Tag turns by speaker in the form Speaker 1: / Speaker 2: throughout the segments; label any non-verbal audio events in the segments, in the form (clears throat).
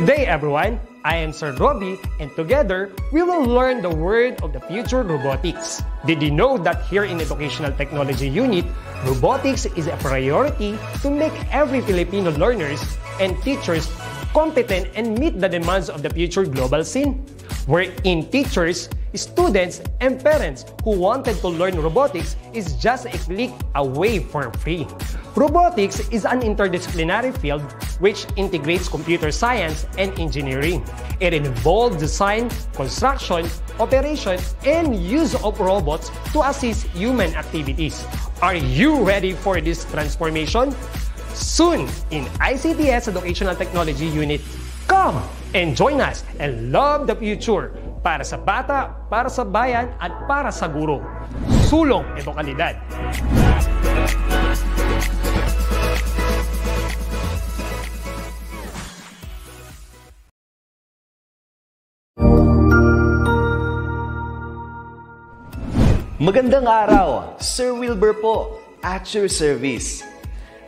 Speaker 1: Good day, everyone. I am Sir Roby, and together we will learn the word of the future robotics. Did you know that here in Educational Technology Unit, robotics is a priority to make every Filipino learners and teachers competent, and meet the demands of the future global scene, wherein teachers, students, and parents who wanted to learn robotics is just a click away for free. Robotics is an interdisciplinary field which integrates computer science and engineering. It involves design, construction, operation, and use of robots to assist human activities. Are you ready for this transformation? soon in ICTS Educational Technology Unit. Come and join us and love the future para sa bata, para sa bayan at para sa guro. Sulong ito
Speaker 2: Magandang araw, Sir Wilbur po, at your service.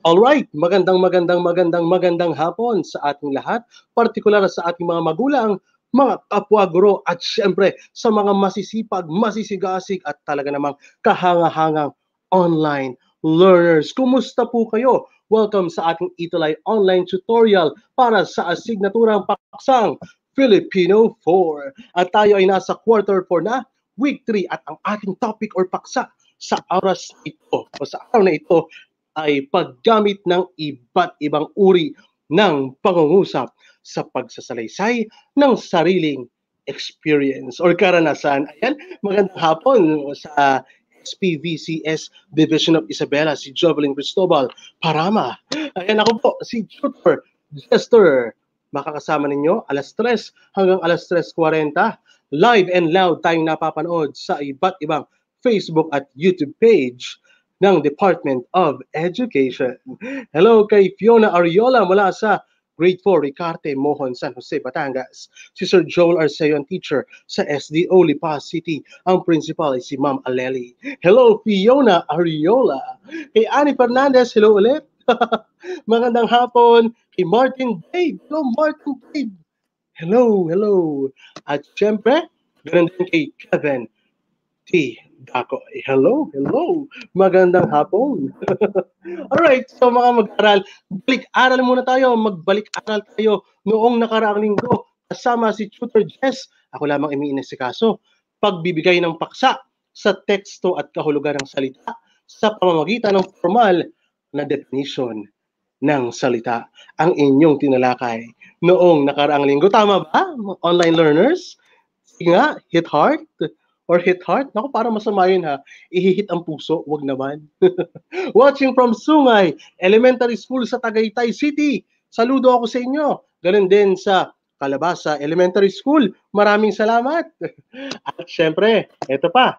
Speaker 3: Alright, magandang magandang magandang magandang hapon sa ating lahat, partikular sa ating mga magulang, mga kapwa guro at siyempre sa mga masisipag, masisigasig at talaga namang kahangahangang online learners. Kumusta po kayo? Welcome sa ating Italay online tutorial para sa asignaturang paksang Filipino 4. At tayo ay nasa quarter 4 na, week 3 at ang ating topic or paksa sa oras ito o sa araw na ito ay paggamit ng iba't ibang uri ng pangungusap sa pagsasalaysay ng sariling experience or karanasan. Ayan, magandang hapon sa SPVCS Division of Isabela, si Joveling Cristobal Parama. Ayan ako po, si Tutor Jester. Makakasama ninyo alas 3 hanggang alas 3.40 live and loud tayong napapanood sa iba't ibang Facebook at YouTube page ng Department of Education. Hello kay Fiona Ariola mula sa Grade 4, Ricarte, Mohon, San Jose, Batangas. Si Sir Joel Arceon, teacher sa SDO, Lipa City. Ang principal ay si Ma'am Aleli. Hello, Fiona Ariola. Kay Annie Fernandez, hello ulit. (laughs) Magandang hapon kay Martin Babe. Hello, Martin Babe. Hello, hello. At syempre, ganun din kay Kevin T. Dako. Eh, hello, hello. Magandang hapon. (laughs) Alright, so mga mag-aral, balik-aral muna tayo. Magbalik-aral tayo noong nakaraang linggo. Kasama si Tutor Jess. Ako lamang imiinis si Kaso. Pagbibigay ng paksa sa teksto at kahulugan ng salita sa pamamagitan ng formal na definition ng salita ang inyong tinalakay noong nakaraang linggo. Tama ba, online learners? Sige nga, hit heart or hit heart. Nako, para masama yun ha. Ihihit ang puso, wag naman. (laughs) Watching from Sungay Elementary School sa Tagaytay City. Saludo ako sa inyo. Ganun din sa Kalabasa Elementary School. Maraming salamat. (laughs) At syempre, eto pa.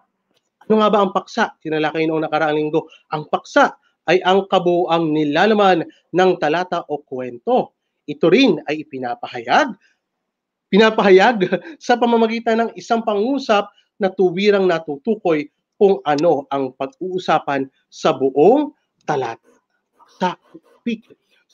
Speaker 3: Ano nga ba ang paksa? Tinalakay noong nakaraang linggo. Ang paksa ay ang kabuang nilalaman ng talata o kwento. Ito rin ay ipinapahayag pinapahayag (laughs) sa pamamagitan ng isang pangusap na tuwirang natutukoy kung ano ang pag-uusapan sa buong talata. Sa week.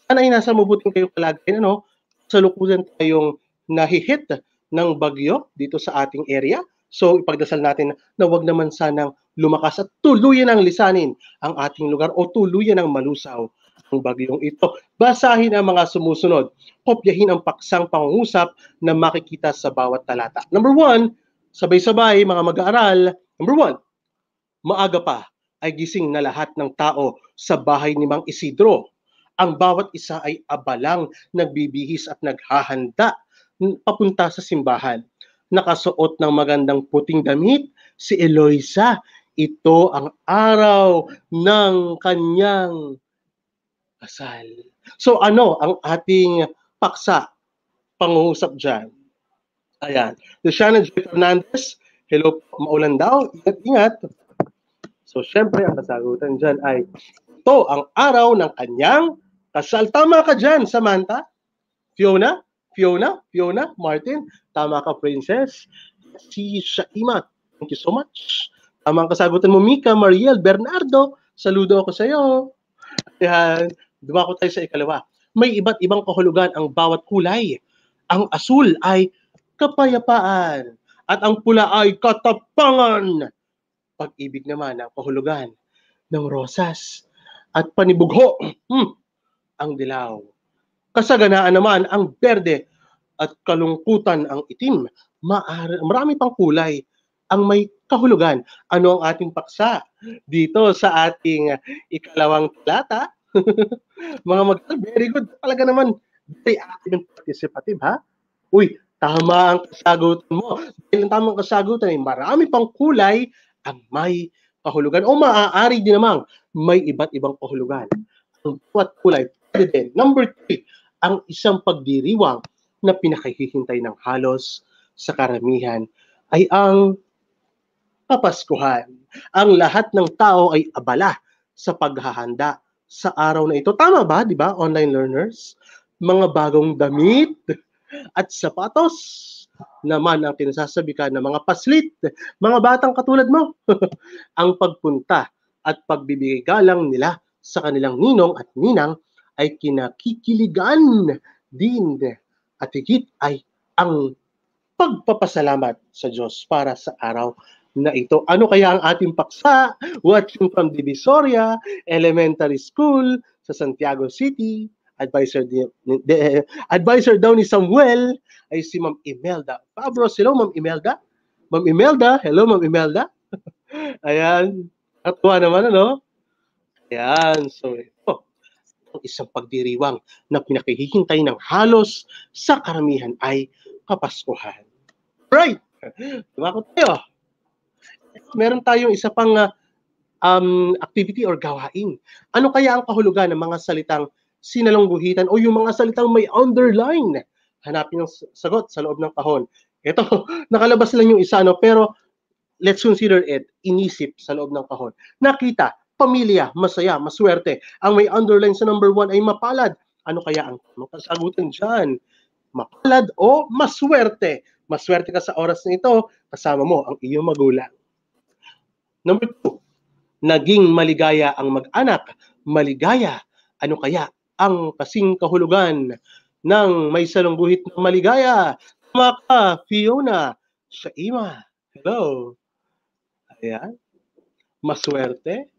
Speaker 3: Sana ay nasa mabuting kayo kalagayan. Ano? Sa lukusan tayong nahihit ng bagyo dito sa ating area. So ipagdasal natin na wag naman sanang lumakas at tuluyan ang lisanin ang ating lugar o tuluyan ang malusaw ang bagyong ito. Basahin ang mga sumusunod. Kopyahin ang paksang pangungusap na makikita sa bawat talata. Number one, sabay-sabay mga mag-aaral. Number one, maaga pa ay gising na lahat ng tao sa bahay ni Mang Isidro. Ang bawat isa ay abalang nagbibihis at naghahanda papunta sa simbahan. Nakasuot ng magandang puting damit si Eloisa. Ito ang araw ng kanyang kasal. So ano ang ating paksa pangungusap dyan? Ayan. Luciana J. Fernandez, hello po, maulan daw, ingat-ingat. So, syempre, ang kasagutan dyan ay, ito ang araw ng kanyang kasal. Tama ka dyan, Samantha, Fiona, Fiona, Fiona, Martin, tama ka, Princess. Si Shaima, thank you so much. Tama ang kasagutan mo, Mika, Mariel, Bernardo, saludo ako sa iyo. Ayan, dumako tayo sa ikalawa. May iba't ibang kahulugan ang bawat kulay. Ang asul ay kapayapaan, at ang pula ay katapangan. Pag-ibig naman ang kahulugan ng rosas at panibugho hmm, ang dilaw. Kasaganaan naman ang berde at kalungkutan ang itim. Maari, marami pang kulay ang may kahulugan. Ano ang ating paksa dito sa ating ikalawang plata? (laughs) Mga mag very good. Talaga naman, very active and participative, ha? Uy, Tama ang kasagutan mo. Dahil ang tamang kasagutan ay marami pang kulay ang may kahulugan. O maaari din namang may iba't ibang kahulugan. Ang buwat kulay, pwede din. Number three, ang isang pagdiriwang na pinakahihintay ng halos sa karamihan ay ang kapaskuhan. Ang lahat ng tao ay abala sa paghahanda sa araw na ito. Tama ba, di ba, online learners? Mga bagong damit, at sapatos naman ang pinasasabikan ng mga paslit, mga batang katulad mo, (laughs) ang pagpunta at pagbibigay galang nila sa kanilang ninong at ninang ay kinakikiligan din at higit ay ang pagpapasalamat sa Diyos para sa araw na ito. Ano kaya ang ating paksa? Watching from Divisoria Elementary School sa Santiago City, advisor din, de, (laughs) advisor daw ni Samuel ay si Ma'am Imelda. Pabros, hello Ma'am Imelda. Ma'am Imelda, hello Ma'am Imelda. (laughs) Ayan, katuwa naman ano. Ayan, so oh, ang isang pagdiriwang na pinakihihintay ng halos sa karamihan ay kapaskuhan. Right! Tumako tayo. Meron tayong isa pang uh, um, activity or gawain. Ano kaya ang kahulugan ng mga salitang sinalangguhitan o yung mga salitang may underline. Hanapin ang sagot sa loob ng kahon. Ito, (laughs) nakalabas lang yung isa, no? pero let's consider it, inisip sa loob ng kahon. Nakita, pamilya, masaya, maswerte. Ang may underline sa number one ay mapalad. Ano kaya ang kasagutan dyan? Mapalad o maswerte? Maswerte ka sa oras na ito, kasama mo ang iyong magulang. Number two, naging maligaya ang mag-anak. Maligaya, ano kaya ang kasing kahulugan ng may salungguhit na maligaya. Tama ka, Fiona. Ima. Hello. Ayan. Maswerte.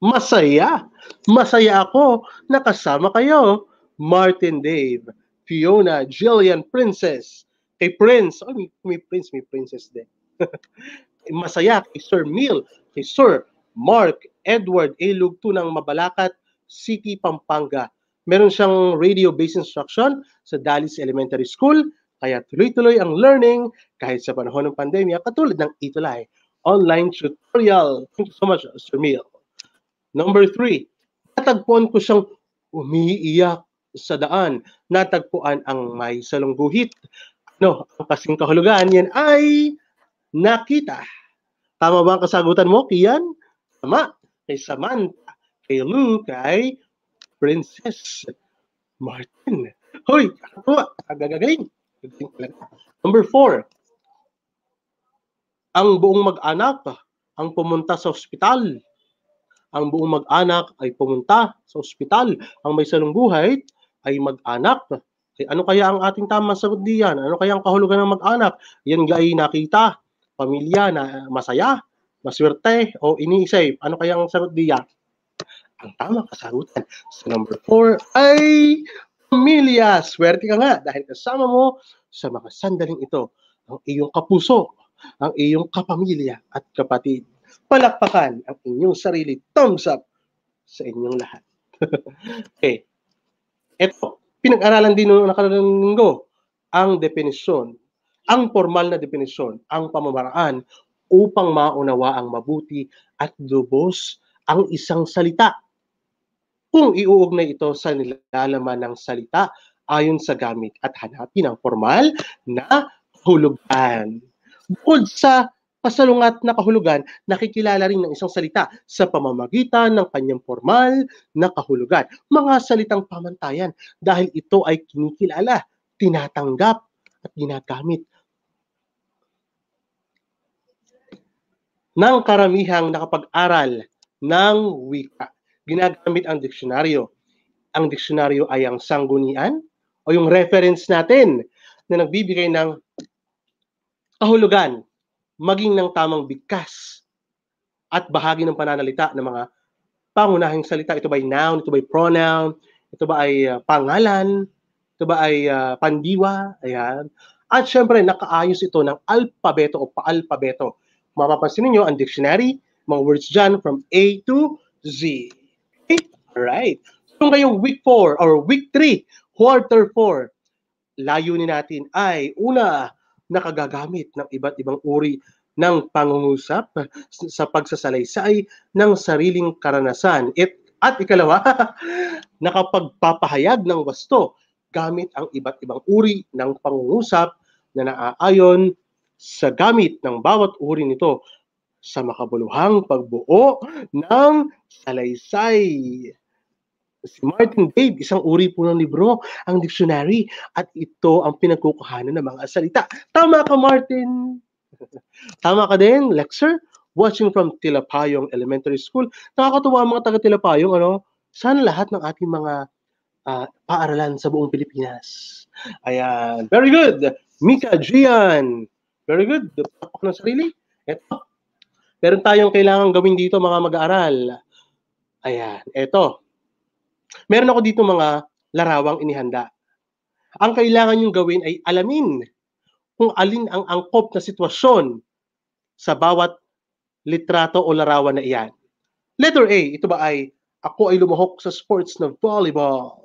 Speaker 3: Masaya. Masaya ako nakasama kayo. Martin Dave. Fiona, Jillian, Princess. Kay Prince. Oh, may, may Prince, may Princess din. (laughs) Masaya kay Sir Mil, kay Sir Mark Edward A. Lugto ng Mabalakat, City, Pampanga meron siyang radio-based instruction sa Dallas Elementary School, kaya tuloy-tuloy ang learning kahit sa panahon ng pandemya katulad ng Itulay online tutorial. Thank you so much, Sir Mil. Number three, natagpuan ko siyang umiiyak sa daan. Natagpuan ang may salungguhit. No, ang kasing kahulugan, yan ay nakita. Tama ba ang kasagutan mo, Kian? Tama. Kay Samantha, kay Luke, kay Princess Martin. Hoy, kakawa, ano agagagaling. Number four, ang buong mag-anak ang pumunta sa ospital. Ang buong mag-anak ay pumunta sa ospital. Ang may salungguhay ay mag-anak. Ay eh, ano kaya ang ating tamang sagot diyan? Ano kaya ang kahulugan ng mag-anak? Yan gay nakita, pamilya na masaya, maswerte o iniisip. Ano kaya ang sagot diyan? Ang tamang kasagutan sa number 4 ay pamilya. Swerte ka nga dahil kasama mo sa mga sandaling ito ang iyong kapuso, ang iyong kapamilya at kapatid. Palakpakan ang inyong sarili. Thumbs up sa inyong lahat. (laughs) okay. Ito, pinag-aralan din noong nakaraang linggo ang definisyon, ang formal na definisyon, ang pamamaraan upang maunawa ang mabuti at lubos ang isang salita kung iuugnay ito sa nilalaman ng salita ayon sa gamit at hanapin ang formal na kahulugan. Bukod sa pasalungat na kahulugan, nakikilala rin ng isang salita sa pamamagitan ng kanyang formal na kahulugan. Mga salitang pamantayan dahil ito ay kinikilala, tinatanggap at ginagamit ng karamihang nakapag-aral ng wika ginagamit ang diksyonaryo. Ang diksyonaryo ay ang sanggunian o yung reference natin na nagbibigay ng kahulugan maging ng tamang bigkas at bahagi ng pananalita ng mga pangunahing salita. Ito ba ay noun? Ito ba ay pronoun? Ito ba ay uh, pangalan? Ito ba ay uh, pandiwa? Ayan. At syempre, nakaayos ito ng alpabeto o paalpabeto. Mapapansin niyo ang dictionary, mga words dyan from A to Z. Right. So ngayong week 4 or week 3, quarter 4, layunin natin ay una, nakagagamit ng iba't ibang uri ng pangungusap sa pagsasalaysay ng sariling karanasan. It, at ikalawa, (laughs) nakapagpapahayag ng wasto gamit ang iba't ibang uri ng pangungusap na naaayon sa gamit ng bawat uri nito sa makabuluhang pagbuo ng salaysay. Si Martin Babe, isang uri po ng libro, ang dictionary, at ito ang pinagkukuhanan ng mga salita. Tama ka, Martin! (laughs) Tama ka din, Lexer, watching from Tilapayong Elementary School. Nakakatuwa ang mga taga-Tilapayong, ano? Sana lahat ng ating mga uh, paaralan sa buong Pilipinas. Ayan. Very good! Mika Gian! Very good. Tapak ng sarili. Ito. Meron tayong kailangan gawin dito, mga mag-aaral. Ayan. Ito. Meron ako dito mga larawang inihanda. Ang kailangan niyong gawin ay alamin kung alin ang angkop na sitwasyon sa bawat litrato o larawan na iyan. Letter A, ito ba ay ako ay lumahok sa sports na volleyball?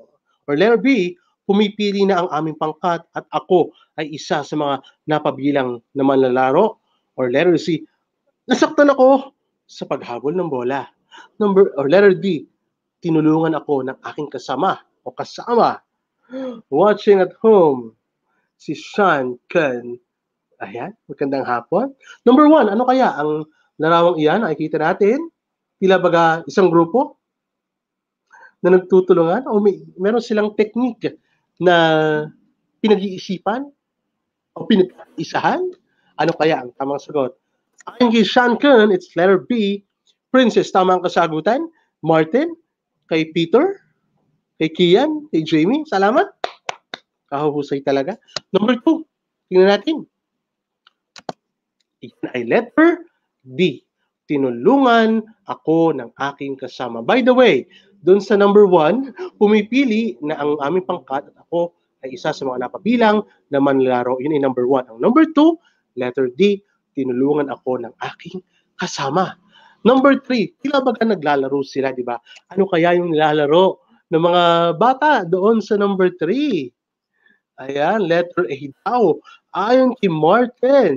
Speaker 3: Or letter B, pumipili na ang aming pangkat at ako ay isa sa mga napabilang na manlalaro? Or letter C, nasaktan ako sa paghabol ng bola. Number or letter D, tinulungan ako ng aking kasama o kasama watching at home si Sean Ken. Ayan, magandang hapon. Number one, ano kaya ang larawang iyan? Nakikita natin, tila baga isang grupo na nagtutulungan o may, meron silang technique na pinag-iisipan o pinag-isahan? Ano kaya ang tamang sagot? Ang kay Sean Ken, it's letter B. Princess, tama ang kasagutan. Martin, kay Peter, kay Kian, kay Jamie. Salamat. Kahuhusay talaga. Number two, tingnan natin. Yan ay letter D. Tinulungan ako ng aking kasama. By the way, doon sa number one, pumipili na ang aming pangkat at ako ay isa sa mga napabilang na manlaro. Yun ay number one. Ang number two, letter D, tinulungan ako ng aking kasama. Number three, tila baga naglalaro sila, di ba? Ano kaya yung nilalaro ng mga bata doon sa number three? Ayan, letter A daw. Ayon kay Martin.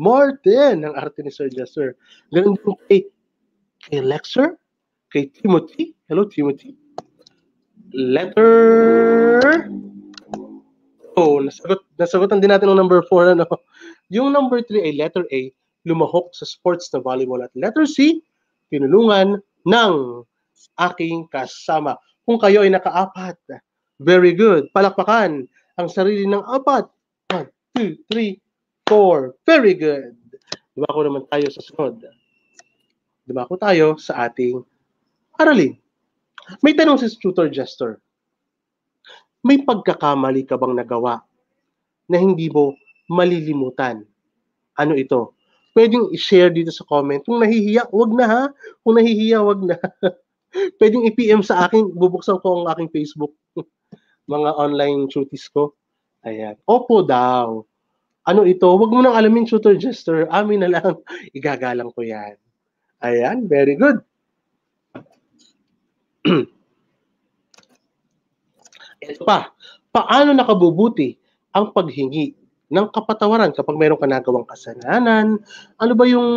Speaker 3: Martin, ang arte ni Sir Jester. Ganun din kay, kay Lexer, kay Timothy. Hello, Timothy. Letter Oh, nasagot, nasagutan din natin ng number 4. Ano? Yung number 3 ay letter A lumahok sa sports na volleyball at letter C, tinulungan ng aking kasama. Kung kayo ay nakaapat, very good. Palakpakan ang sarili ng apat. 1, 2, 3, 4. Very good. Dumako naman tayo sa sunod. Dumako tayo sa ating aralin. May tanong si Tutor Jester. May pagkakamali ka bang nagawa na hindi mo malilimutan? Ano ito? pwedeng i-share dito sa comment. Kung nahihiya, wag na ha. Kung nahihiya, wag na. (laughs) pwedeng i-PM sa akin. Bubuksan ko ang aking Facebook. (laughs) Mga online cuties ko. Ayan. Opo daw. Ano ito? Wag mo nang alamin, shooter jester. Amin na lang. (laughs) Igagalang ko yan. Ayan. Very good. (clears throat) ito pa. Paano nakabubuti ang paghingi ng kapatawaran kapag mayroon kanagawang kasalanan? Ano ba yung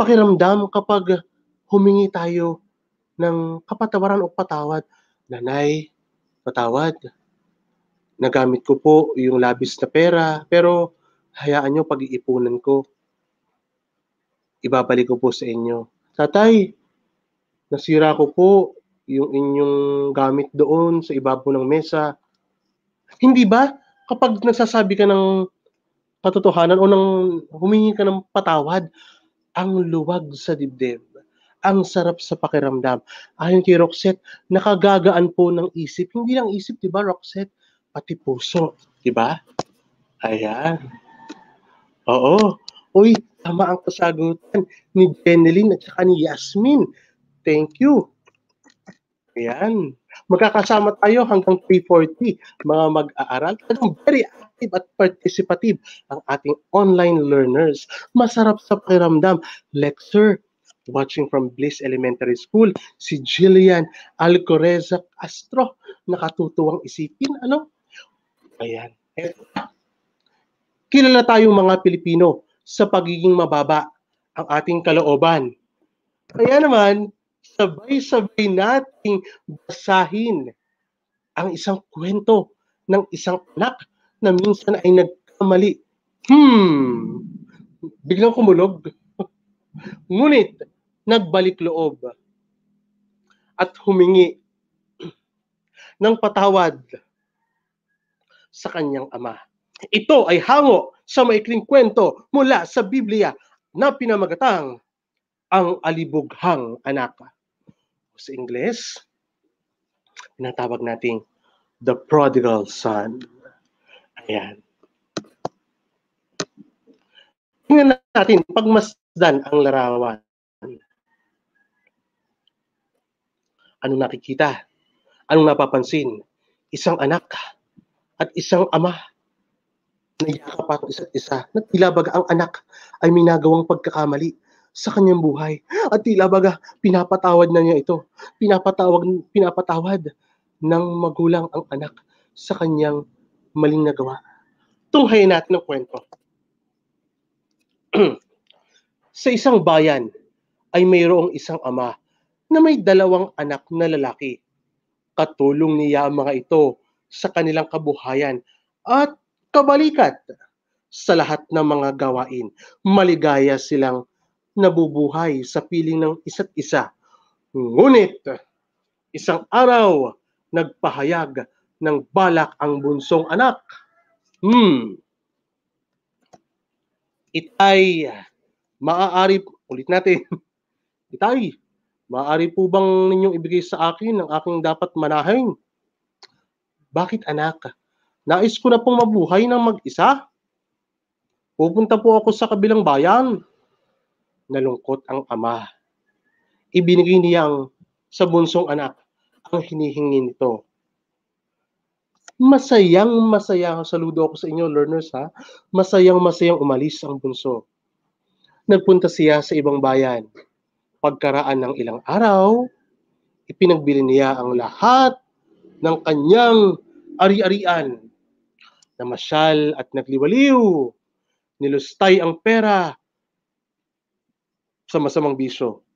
Speaker 3: pakiramdam kapag humingi tayo ng kapatawaran o patawad? Nanay, patawad. Nagamit ko po yung labis na pera, pero hayaan nyo pag-iipunan ko. Ibabalik ko po sa inyo. Tatay, nasira ko po yung inyong gamit doon sa ibabaw ng mesa. Hindi ba? kapag nagsasabi ka ng katotohanan o nang humingi ka ng patawad, ang luwag sa dibdib, ang sarap sa pakiramdam. Ayon kay Roxette, nakagagaan po ng isip. Hindi lang isip, di ba Roxette? Pati puso, di ba? Ayan. Oo. Uy, tama ang kasagutan ni Jeneline at saka ni Yasmin. Thank you. Ayan. Magkakasama tayo hanggang 3.40, mga mag-aaral. Talagang very active at participative ang ating online learners. Masarap sa pakiramdam. Lecture, watching from Bliss Elementary School, si Jillian Alcoreza Castro. Nakatutuwang isipin, ano? Ayan. Kilala tayo mga Pilipino sa pagiging mababa ang ating kalooban. Kaya naman, sabay-sabay nating basahin ang isang kwento ng isang anak na minsan ay nagkamali. Hmm, biglang kumulog. (laughs) Ngunit, nagbalik loob at humingi (clears throat) ng patawad sa kanyang ama. Ito ay hango sa maikling kwento mula sa Biblia na pinamagatang ang alibughang anak. Sa Ingles, pinatawag nating the prodigal son. Ayan. Tingnan natin, pagmasdan ang larawan. Ano nakikita? Anong napapansin? Isang anak at isang ama niyakap ang isa't isa. Nagpilabag ang anak ay may nagawang pagkakamali sa kanyang buhay. At tila baga pinapatawad na niya ito. Pinapatawag, pinapatawad ng magulang ang anak sa kanyang maling nagawa. Tunghayin natin ang kwento. (clears throat) sa isang bayan ay mayroong isang ama na may dalawang anak na lalaki. Katulong niya ang mga ito sa kanilang kabuhayan at kabalikat sa lahat ng mga gawain. Maligaya silang nabubuhay sa piling ng isa't isa. Ngunit, isang araw, nagpahayag ng balak ang bunsong anak. Hmm. Itay, maaari, ulit natin. (laughs) Itay, maaari po bang ninyong ibigay sa akin ang aking dapat manahin? Bakit anak? Nais ko na pong mabuhay ng mag-isa? Pupunta po ako sa kabilang bayan nalungkot ang ama. Ibinigay niyang sa bunsong anak ang hinihingi nito. Masayang masaya, saludo ako sa inyo learners ha, masayang masayang umalis ang bunso. Nagpunta siya sa ibang bayan. Pagkaraan ng ilang araw, ipinagbili niya ang lahat ng kanyang ari-arian. Namasyal at nagliwaliw, nilustay ang pera sa masamang biso.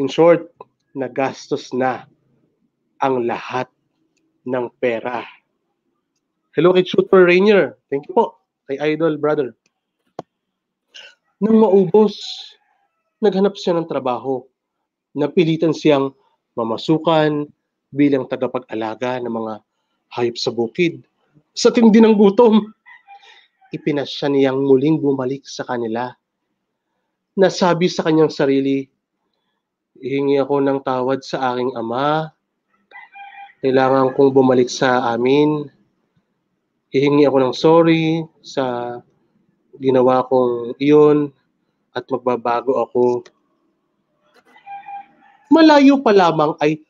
Speaker 3: In short, nagastos na ang lahat ng pera. Hello kay Super Rainier. Thank you po. Kay Idol, brother. Nang maubos, naghanap siya ng trabaho. Napilitan siyang mamasukan bilang tagapag-alaga ng mga hayop sa bukid. Sa tindi ng gutom, ipinasya niyang muling bumalik sa kanila nasabi sa kanyang sarili, hingi ako ng tawad sa aking ama, kailangan kong bumalik sa amin, hihingi ako ng sorry sa ginawa kong iyon at magbabago ako. Malayo pa lamang ay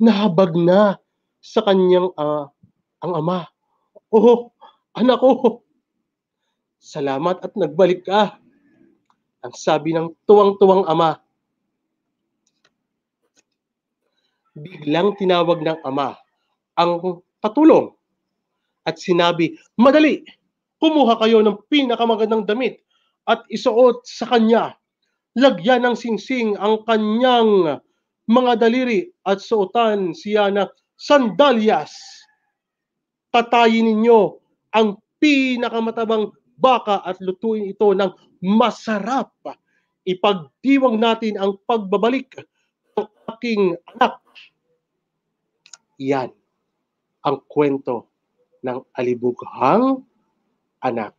Speaker 3: nahabag na sa kanyang uh, ang ama. Oh, anak ko, salamat at nagbalik ka. Ang sabi ng tuwang-tuwang ama. Biglang tinawag ng ama ang patulong at sinabi, Madali! Kumuha kayo ng pinakamagandang damit at isuot sa kanya. Lagyan ng singsing ang kanyang mga daliri at suotan siya ng sandalyas. Tatayin ninyo ang pinakamatabang baka at lutuin ito ng masarap. Ipagdiwang natin ang pagbabalik ng aking anak. Yan ang kwento ng alibughang anak.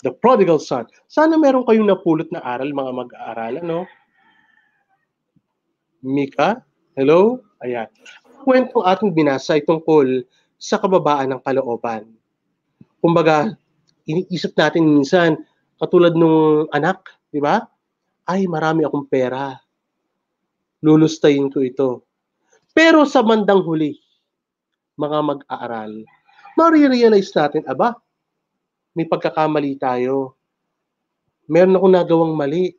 Speaker 3: The prodigal son. Sana meron kayong napulot na aral, mga mag-aaral, no? Mika? Hello? Ayan. Kwentong ating binasa ay tungkol sa kababaan ng kalooban. Kumbaga, iniisip natin minsan, Katulad nung anak, di ba? Ay, marami akong pera. Lulustayin ko ito. Pero sa mandang huli, mga mag-aaral, marirealize natin, aba, may pagkakamali tayo. Meron akong nagawang mali.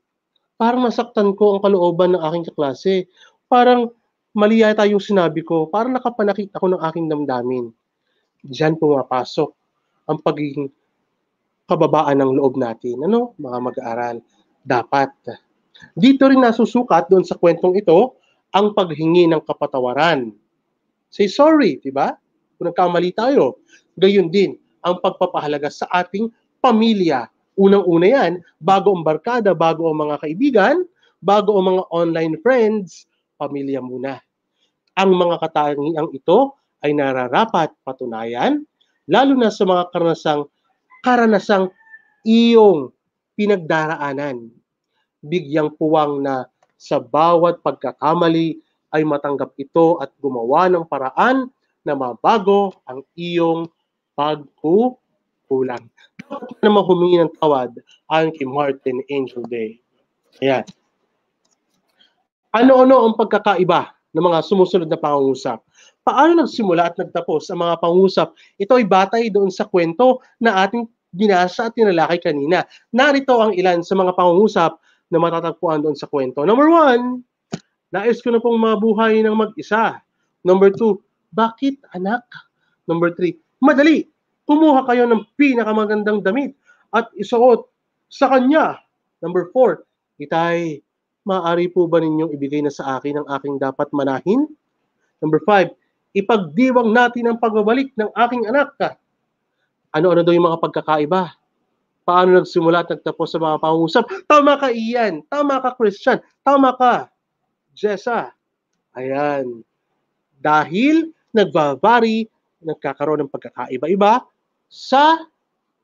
Speaker 3: Parang nasaktan ko ang kalooban ng aking kaklase. Parang mali yata yung sinabi ko. Parang nakapanakit ako ng aking damdamin. Diyan pumapasok ang pagiging kababaan ng loob natin, ano, mga mag-aaral. Dapat. Dito rin nasusukat doon sa kwentong ito ang paghingi ng kapatawaran. Say sorry, di ba? Kung nagkamali tayo. Gayun din ang pagpapahalaga sa ating pamilya. Unang-una yan, bago ang barkada, bago ang mga kaibigan, bago ang mga online friends, pamilya muna. Ang mga katangiang ito ay nararapat patunayan, lalo na sa mga karanasang karanasang iyong pinagdaraanan. Bigyang puwang na sa bawat pagkakamali ay matanggap ito at gumawa ng paraan na mabago ang iyong pagkukulang. Dapat na humingi ng tawad ayon kay Martin Angel Day. Ayan. Ano-ano ang pagkakaiba ng mga sumusunod na pangungusap? paano nagsimula at nagtapos ang mga pangusap? Ito ay batay doon sa kwento na ating binasa at tinalakay kanina. Narito ang ilan sa mga pangungusap na matatagpuan doon sa kwento. Number one, nais ko na pong mabuhay ng mag-isa. Number two, bakit anak? Number three, madali, kumuha kayo ng pinakamagandang damit at isuot sa kanya. Number four, itay, maaari po ba ninyong ibigay na sa akin ang aking dapat manahin? Number five, ipagdiwang natin ang pagbabalik ng aking anak. Ano-ano daw yung mga pagkakaiba? Paano nagsimula at nagtapos sa mga pangungusap? Tama ka, Ian. Tama ka, Christian. Tama ka, Jessa. Ayan. Dahil nagbabari, nagkakaroon ng pagkakaiba-iba sa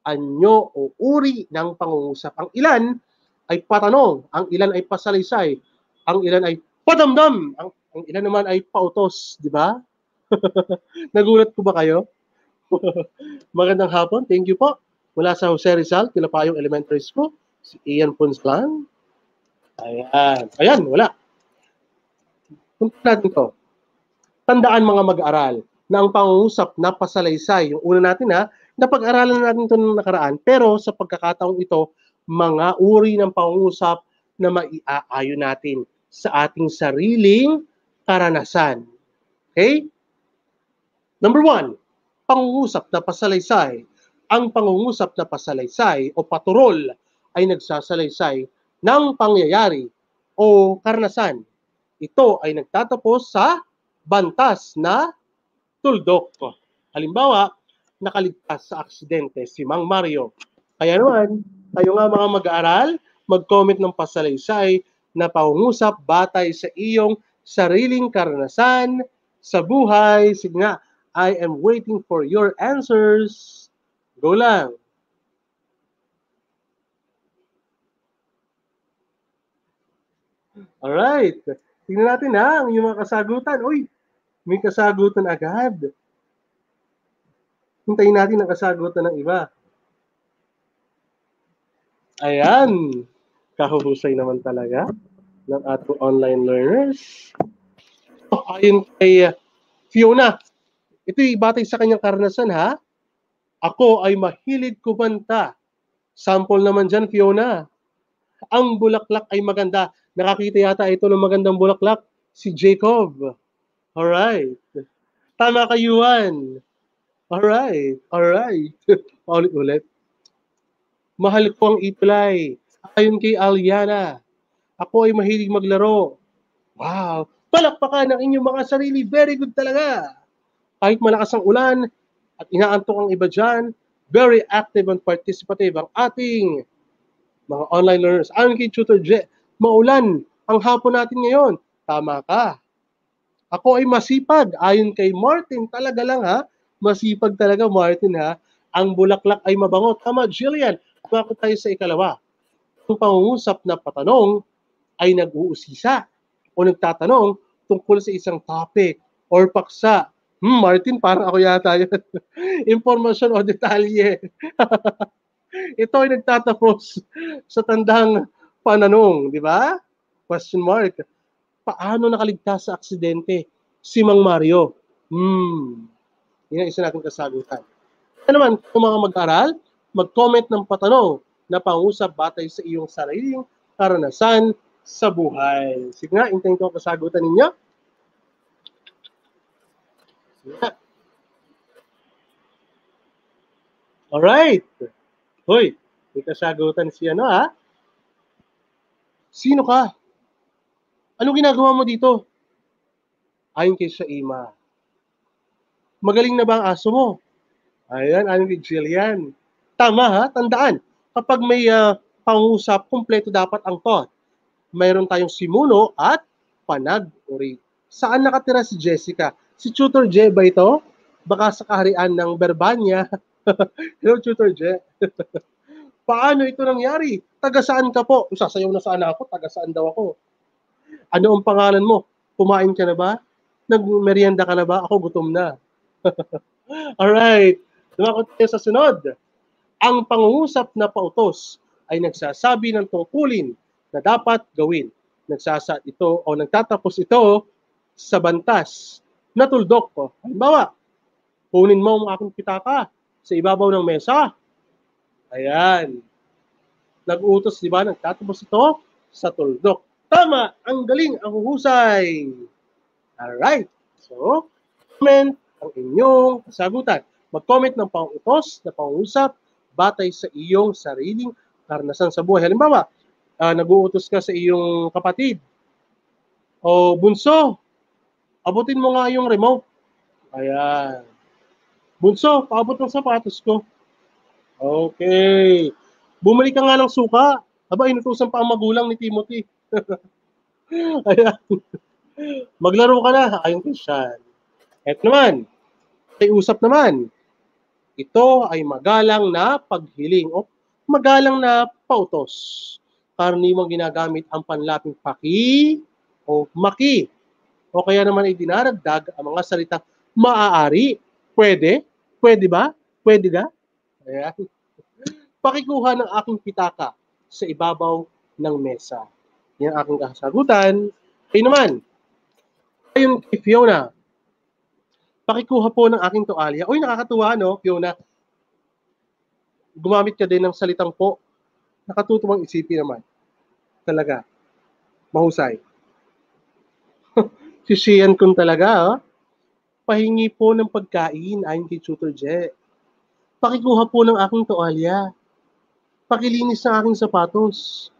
Speaker 3: anyo o uri ng pangungusap. Ang ilan ay patanong, ang ilan ay pasalaysay, ang ilan ay padamdam, ang, ang ilan naman ay pautos, di ba? (laughs) Nagulat ko ba kayo? (laughs) Magandang hapon. Thank you po. Mula sa Jose Rizal, Tilapayong Elementary School, si Ian Ponslan. Ayan. Ayan, wala. Punta natin to. Tandaan mga mag-aaral na ang pangungusap na pasalaysay, yung una natin ha, napag-aralan natin ito ng nakaraan, pero sa pagkakataong ito, mga uri ng pangungusap na maiaayon natin sa ating sariling karanasan. Okay? Number one, pangungusap na pasalaysay. Ang pangungusap na pasalaysay o paturol ay nagsasalaysay ng pangyayari o karanasan. Ito ay nagtatapos sa bantas na tuldok. Halimbawa, nakaligtas sa aksidente si Mang Mario. Kaya naman, tayo nga mga mag-aaral, mag-comment ng pasalaysay na pangungusap batay sa iyong sariling karanasan sa buhay. Sige nga, I am waiting for your answers. Go lang. right. Tingnan natin ha, yung mga kasagutan. Uy, may kasagutan agad. Hintayin natin ang kasagutan ng iba. Ayan. Kahuhusay naman talaga ng ating online learners. Oh, ayon kay Fiona, ito ay batay sa kanyang karanasan ha. Ako ay mahilig kumanta. Sample naman dyan, Fiona. Ang bulaklak ay maganda. Nakakita yata ito ng magandang bulaklak, si Jacob. Alright. Tama kayo, Juan. Alright, alright. (laughs) Paulit-ulit. Mahal ko ang itlay. Ayon kay Aliana. Ako ay mahilig maglaro. Wow! Palakpakan ang inyong mga sarili. Very good talaga. Kahit malakas ang ulan at inaantok ang iba dyan, very active and participative ang ating mga online learners. Ayon kay Tutor J, maulan ang hapon natin ngayon. Tama ka. Ako ay masipag. Ayon kay Martin, talaga lang ha. Masipag talaga Martin ha. Ang bulaklak ay mabango. Tama, Jillian. Bakit tayo sa ikalawa? Ang pangungusap na patanong ay nag-uusisa o nagtatanong tungkol sa isang topic or paksa Hmm, Martin, parang ako yata yun. (laughs) Information o detalye. (laughs) Ito ay nagtatapos sa tandang pananong, di ba? Question mark. Paano nakaligtas sa aksidente si Mang Mario? Hmm. Yan ang isa nating kasagutan. Ano naman, kung mga mag-aral, mag-comment ng patanong na pangusap batay sa iyong sariling karanasan sa buhay. Sige nga, intayin ko ang kasagutan ninyo. (laughs) All right. Hoy, may kasagutan si ano ha? Sino ka? Anong ginagawa mo dito? Ayon kay Ima. Magaling na ba ang aso mo? Ayan, ayon kay Jillian. Tama ha, tandaan. Kapag may uh, pangusap, kumpleto dapat ang thought. Mayroon tayong simuno at panag-orate. Saan nakatira si Jessica? Si Tutor J ba ito? Baka sa kaharian ng Berbanya. (laughs) Hello, Tutor J. (laughs) Paano ito nangyari? Taga saan ka po? Sasayaw na sana ako, taga saan daw ako? Ano ang pangalan mo? Kumain ka na ba? Nagmerienda ka na ba? Ako gutom na. (laughs) Alright. Dumakot tayo sa sunod. Ang pangungusap na pautos ay nagsasabi ng tungkulin na dapat gawin. Nagsasa ito o nagtatapos ito sa bantas natuldok ko. Halimbawa, kunin mo ang aking pitaka sa ibabaw ng mesa. Ayan. Nag-utos, di ba? Nagtatapos ito sa tuldok. Tama! Ang galing! Ang husay! Alright. So, comment ang inyong sagutan. Mag-comment ng pang pangutos na pangusap batay sa iyong sariling karanasan sa buhay. Halimbawa, uh, nag-uutos ka sa iyong kapatid o bunso, Abutin mo nga yung remote. Ayan. Bunso, paabot ng sapatos ko. Okay. Bumalik ka nga ng suka. Aba, inutusan pa ang magulang ni Timothy. (laughs) Ayan. Maglaro ka na. Ayun ko siya. Et naman, ay usap naman. Ito ay magalang na paghiling o magalang na pautos. Karaniwang ginagamit ang panlaping paki o maki o kaya naman ay dinaragdag ang mga salita maaari, pwede, pwede ba, pwede ga. Ayan. Pakikuha ng aking pitaka sa ibabaw ng mesa. Yan ang aking kasagutan. Kayo naman, ayon kay Fiona, pakikuha po ng aking toalya. Uy, nakakatuwa, no, Fiona? Gumamit ka din ng salitang po. Nakatutuwang isipin naman. Talaga. Mahusay. Sisiyan kung talaga, ah. pahingi po ng pagkain ayon kay Tutor Je. Pakikuha po ng aking toalya. Pakilinis ng aking sapatos.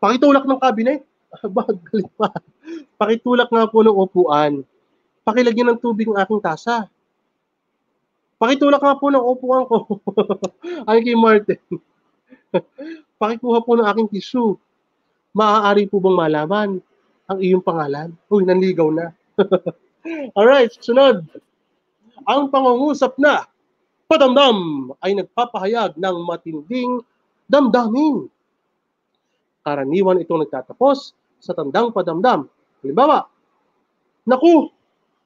Speaker 3: Pakitulak ng kabinet. (laughs) Ah, Bag, galing pa. Pakitulak nga po ng upuan. Pakilagyan ng tubig ang aking tasa. Pakitulak nga po ng upuan ko. (laughs) ayon kay Martin. (laughs) Pakikuha po ng aking tissue. Maaari po bang malaman ang iyong pangalan. Uy, nanligaw na. (laughs) Alright, sunod. Ang pangungusap na padamdam ay nagpapahayag ng matinding damdamin. Karaniwan itong nagtatapos sa tandang padamdam. Halimbawa, Naku,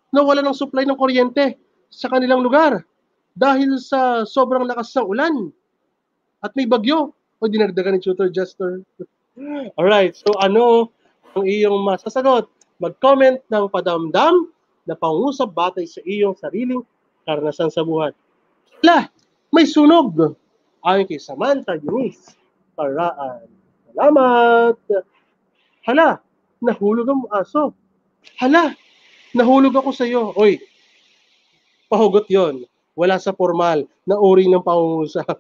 Speaker 3: nawala ng supply ng kuryente sa kanilang lugar dahil sa sobrang lakas ng ulan at may bagyo. O dinagdagan ni Tutor Jester. (laughs) Alright, so ano ang iyong masasagot. Mag-comment ng padamdam na pangusap batay sa iyong sariling karanasan sa buhay. La, may sunog! Ayon kay Samantha Eunice Paraan. Salamat! Hala, nahulog ang aso. Hala, nahulog ako sa iyo. Oy, pahugot yon wala sa formal na uri ng pangungusap.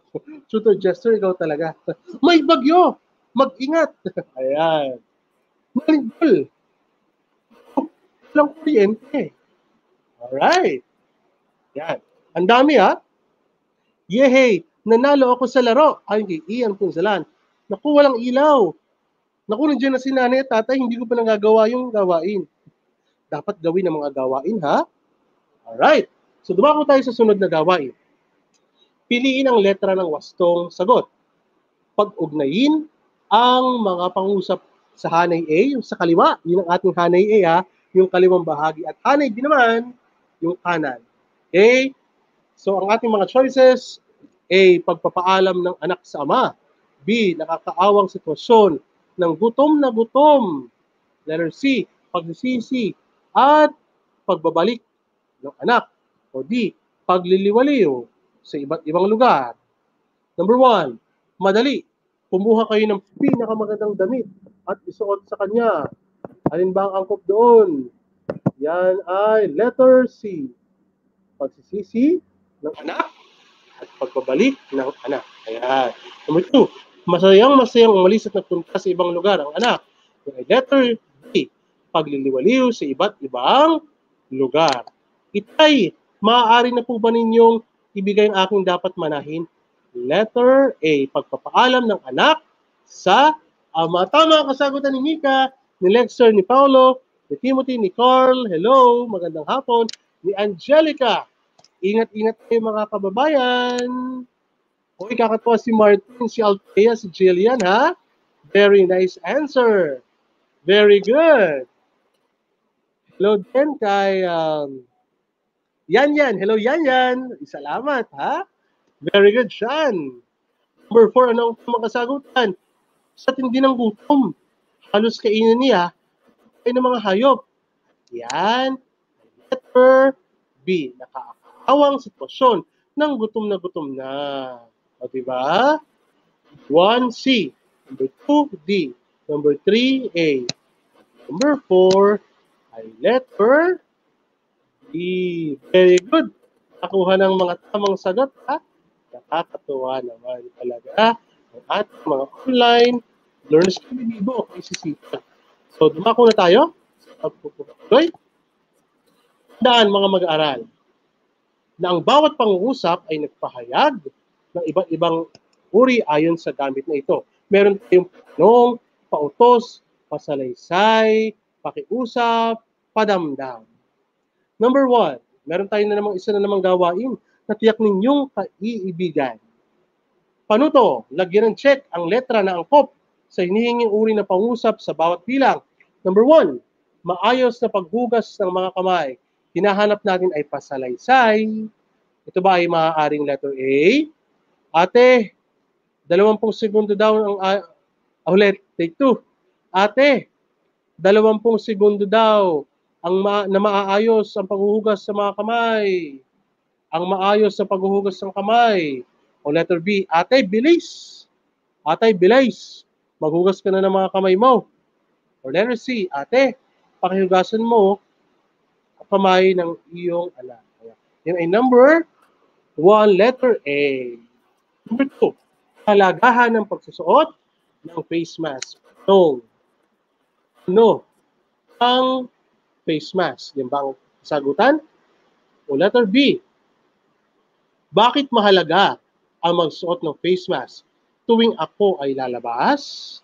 Speaker 3: Shooter (laughs) gesture, ikaw talaga. May bagyo! Mag-ingat! (laughs) Ayan. Malibol. Walang kuryente. Alright. Yan. Ang dami ha. Ah. Yehey, nanalo ako sa laro. Ayon Iyan Ian Punzalan. Naku, walang ilaw. Naku, nandiyan na si nanay at tatay, hindi ko pa nagagawa yung gawain. Dapat gawin ang mga gawain ha. Alright. So dumako tayo sa sunod na gawain. Piliin ang letra ng wastong sagot. Pag-ugnayin ang mga pangusap sa hanay A, yung sa kaliwa, yun ang ating hanay A ha, yung kaliwang bahagi. At hanay B naman, yung kanan. Okay? So ang ating mga choices, A. Pagpapaalam ng anak sa ama. B. Nakakaawang sitwasyon ng gutom na gutom. Letter C. Pagsisisi at pagbabalik ng anak. O D. Pagliliwaliw sa iba't ibang lugar. Number one, madali. Kumuha kayo ng pinakamagandang damit at isuot sa kanya. Alin ba ang angkop doon? Yan ay letter C. Pagsisisi ng anak at pagbabalik ng anak. Ayan. Number two, masayang masayang umalis at nagpunta sa ibang lugar ang anak. Yan ay letter D. Pagliliwaliw sa iba't ibang lugar. Itay, maaari na po ba ninyong ibigay ang aking dapat manahin? Letter A, pagpapaalam ng anak sa Ah, ang mga tamang kasagutan ni Mika, ni Lexer, ni Paolo, ni Timothy, ni Carl, hello, magandang hapon, ni Angelica. Ingat-ingat kayo mga kababayan. Uy, kakatuwa si Martin, si Althea, si Jillian, ha? Very nice answer. Very good. Hello din kay um, Yan Yan. Hello Yan Yan. Salamat, ha? Very good, Sean. Number four, ano ang kasagutan? sa tindi ng gutom. Halos kainin niya ay ng mga hayop. Yan. Letter B. Nakakaawang sitwasyon ng gutom na gutom na. O, diba? 1C. Number 2, D. Number 3, A. Number 4, ay letter D. Very good. Nakuha ng mga tamang sagot, ha? Nakakatuwa naman talaga. ha? at mga online learners na binibo o KCCP. So, dumako na tayo sa pagpupuloy. Daan mga mag-aaral na ang bawat pangungusap ay nagpahayag ng iba't ibang uri ayon sa gamit na ito. Meron tayong panong, pautos, pasalaysay, pakiusap, padamdam. Number one, meron tayo na namang isa na namang gawain na tiyak ninyong kaiibigan. Panuto, lagyan ng check ang letra na angkop sa hinihinging uri ng pangusap sa bawat bilang. Number one, maayos na paghugas ng mga kamay. Hinahanap natin ay pasalaysay. Ito ba ay maaaring letter A? Ate, 20 segundo daw ang uh, ulit, take two. Ate, 20 segundo daw ang ma- na maaayos ang paghuhugas sa mga kamay. Ang maayos sa paghuhugas ng kamay o letter B, Atay, bilis. Atay, bilis. Maghugas ka na ng mga kamay mo. O letter C, Ate, pakihugasan mo ang kamay ng iyong anak. Yan ay number one, letter A. Number two, halagahan ng pagsusuot ng face mask. No. No. Ang face mask. Yan ba ang sagutan? O letter B, bakit mahalaga ang magsuot ng face mask tuwing ako ay lalabas?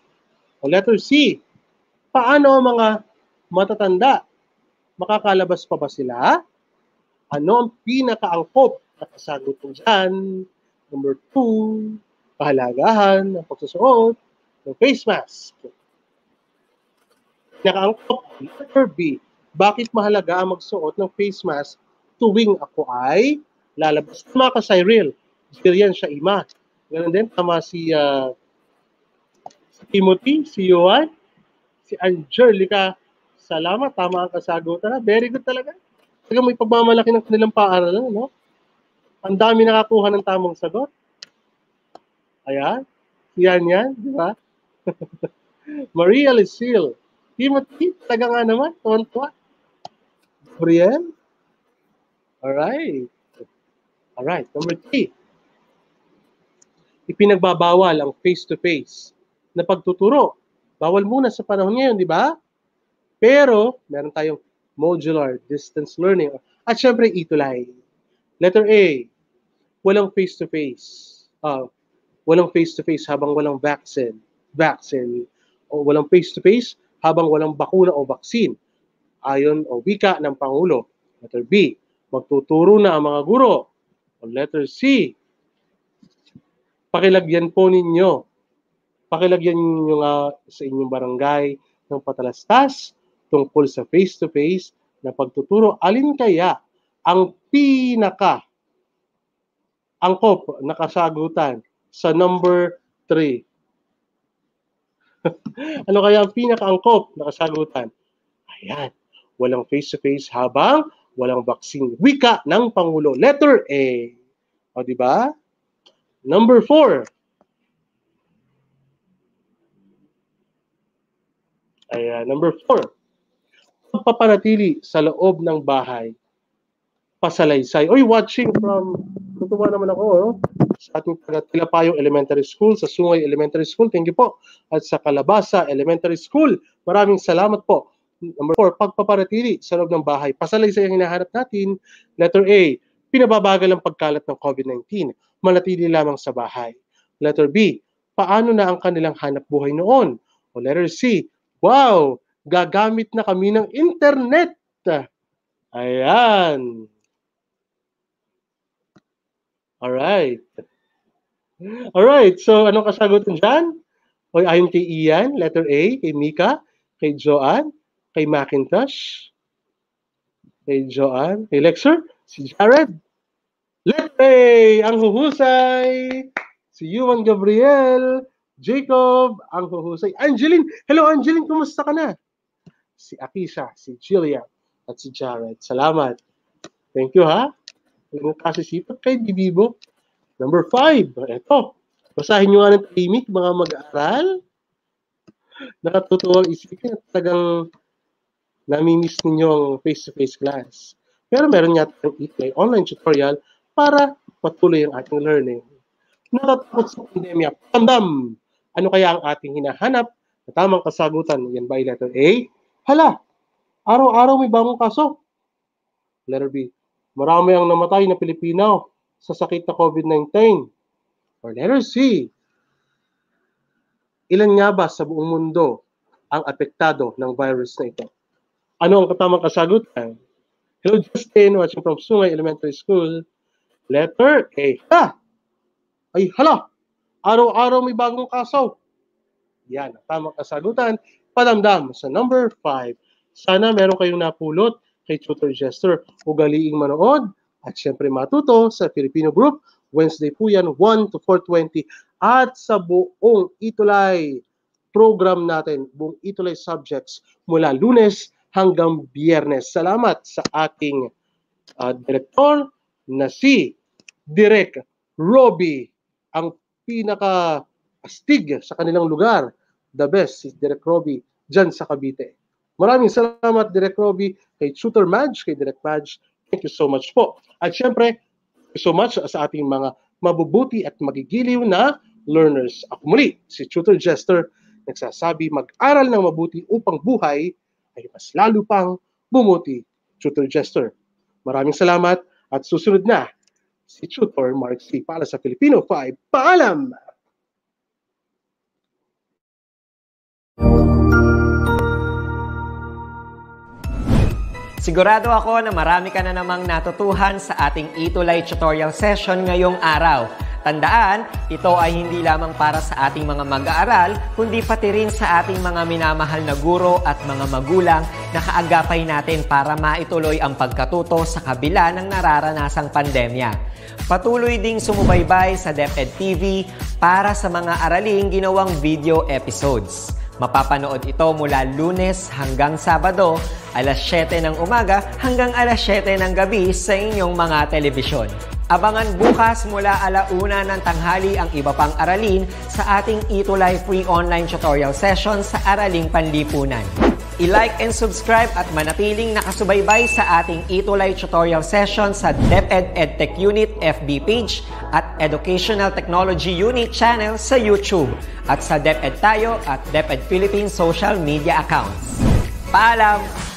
Speaker 3: O letter C, paano ang mga matatanda? Makakalabas pa ba sila? Ano ang pinakaangkop na kasagot dyan? Number two, pahalagahan ng pagsusuot ng face mask. Nakaangkop, letter B, bakit mahalaga ang magsuot ng face mask tuwing ako ay lalabas? Mga ka-Cyril, experience sa ima. Ganun din, tama si, uh, si Timothy, si Johan, si Angelica. Salamat, tama ang kasagutan na. Very good talaga. Kaya may pagmamalaki ng kanilang paaralan, no? Ang dami nakakuha ng tamang sagot. Ayan. Yan yan, di ba? (laughs) Maria Lucille. Timothy, taga nga naman. Tuwan-tuwa. Gabriel. Alright. Alright, number three ipinagbabawal ang face-to-face na pagtuturo. Bawal muna sa panahon ngayon, di ba? Pero, meron tayong modular distance learning. At syempre, itulay. Letter A, walang face-to-face. -face. Uh, walang face-to-face habang walang vaccine. Vaccine. O walang face-to-face -face habang walang bakuna o vaccine. Ayon o wika ng Pangulo. Letter B, magtuturo na ang mga guro. O letter C, pakilagyan po ninyo. Pakilagyan ninyo nga sa inyong barangay ng patalastas tungkol sa face-to-face na pagtuturo. Alin kaya ang pinaka angkop na kasagutan sa number 3? (laughs) ano kaya ang pinakaangkop na kasagutan? Ayan, walang face-to-face habang walang vaccine. Wika ng Pangulo. Letter A. O, di ba? Number four. Ayan, number four. Pagpapanatili sa loob ng bahay, pasalaysay. Oy, watching from, natutuwa naman ako, oh, sa ating Tagatilapayo Elementary School, sa Sungay Elementary School, thank you po, at sa Kalabasa Elementary School. Maraming salamat po. Number four, pagpaparatili sa loob ng bahay. Pasalaysay ang hinahanap natin. Letter A, pinababagal ang pagkalat ng COVID-19 manatili lamang sa bahay. Letter B, paano na ang kanilang hanap buhay noon? O letter C, wow, gagamit na kami ng internet. Ayan. Alright. Alright, so anong kasagutan dyan? O ayon kay Ian, letter A, kay Mika, kay Joanne, kay Macintosh, kay Joanne, kay Lexer, si Jared, Let's play! Ang huhusay! Si Yuan Gabriel, Jacob, ang huhusay. Angeline! Hello Angeline, kumusta ka na? Si Akisha, si Julia, at si Jared. Salamat. Thank you ha. Ang kasisipat kay Bibibo. Number five, eto. Basahin nyo nga ng tahimik, mga mag-aaral. Nakatutuwang isipin at tagang namimiss ninyo ang face-to-face class. Pero meron yata ang e online tutorial para patuloy ang ating learning. Natatapos sa pandemya, pandam! Ano kaya ang ating hinahanap na tamang kasagutan? Yan ba ay letter A? Hala, araw-araw may bagong kaso. Letter B, marami ang namatay na Pilipino sa sakit na COVID-19. Or letter C, ilan nga ba sa buong mundo ang apektado ng virus na ito? Ano ang katamang kasagutan? Hello, Justin, watching from Sungay Elementary School. Letter A. Eh, ha! Ay, hala! Araw-araw may bagong kaso. Yan, tamang kasagutan. Padamdam sa number 5. Sana meron kayong napulot kay Tutor Jester. Ugaliing manood at syempre matuto sa Filipino Group. Wednesday po yan, 1 to 4.20. At sa buong Itulay program natin, buong Itulay subjects mula lunes hanggang biyernes. Salamat sa ating uh, direktor, na si Direk Robbie ang pinaka astig sa kanilang lugar. The best si Direk Robbie dyan sa Cavite. Maraming salamat Direk Robbie, kay Shooter Madge, kay Direk Madge. Thank you so much po. At syempre, thank you so much sa ating mga mabubuti at magigiliw na learners. Ako muli, si Tutor Jester, nagsasabi mag-aral ng mabuti upang buhay ay mas lalo pang bumuti. Tutor Jester. Maraming salamat at susunod na, si Tutor Mark C. para sa Filipino 5. Paalam!
Speaker 1: Sigurado ako na marami ka na namang natutuhan sa ating e tutorial session ngayong araw. Tandaan, ito ay hindi lamang para sa ating mga mag-aaral, kundi pati rin sa ating mga minamahal na guro at mga magulang na kaagapay natin para maituloy ang pagkatuto sa kabila ng nararanasang pandemya. Patuloy ding sumubaybay sa DepEd TV para sa mga araling ginawang video episodes. Mapapanood ito mula lunes hanggang Sabado, alas 7 ng umaga hanggang alas 7 ng gabi sa inyong mga telebisyon. Abangan bukas mula alauna ng tanghali ang iba pang aralin sa ating Itulay free online tutorial session sa Araling Panlipunan. I-like and subscribe at manatiling nakasubaybay sa ating Itulay tutorial session sa DepEd EdTech Unit FB page at Educational Technology Unit channel sa YouTube at sa DepEd Tayo at DepEd Philippines social media accounts. Paalam!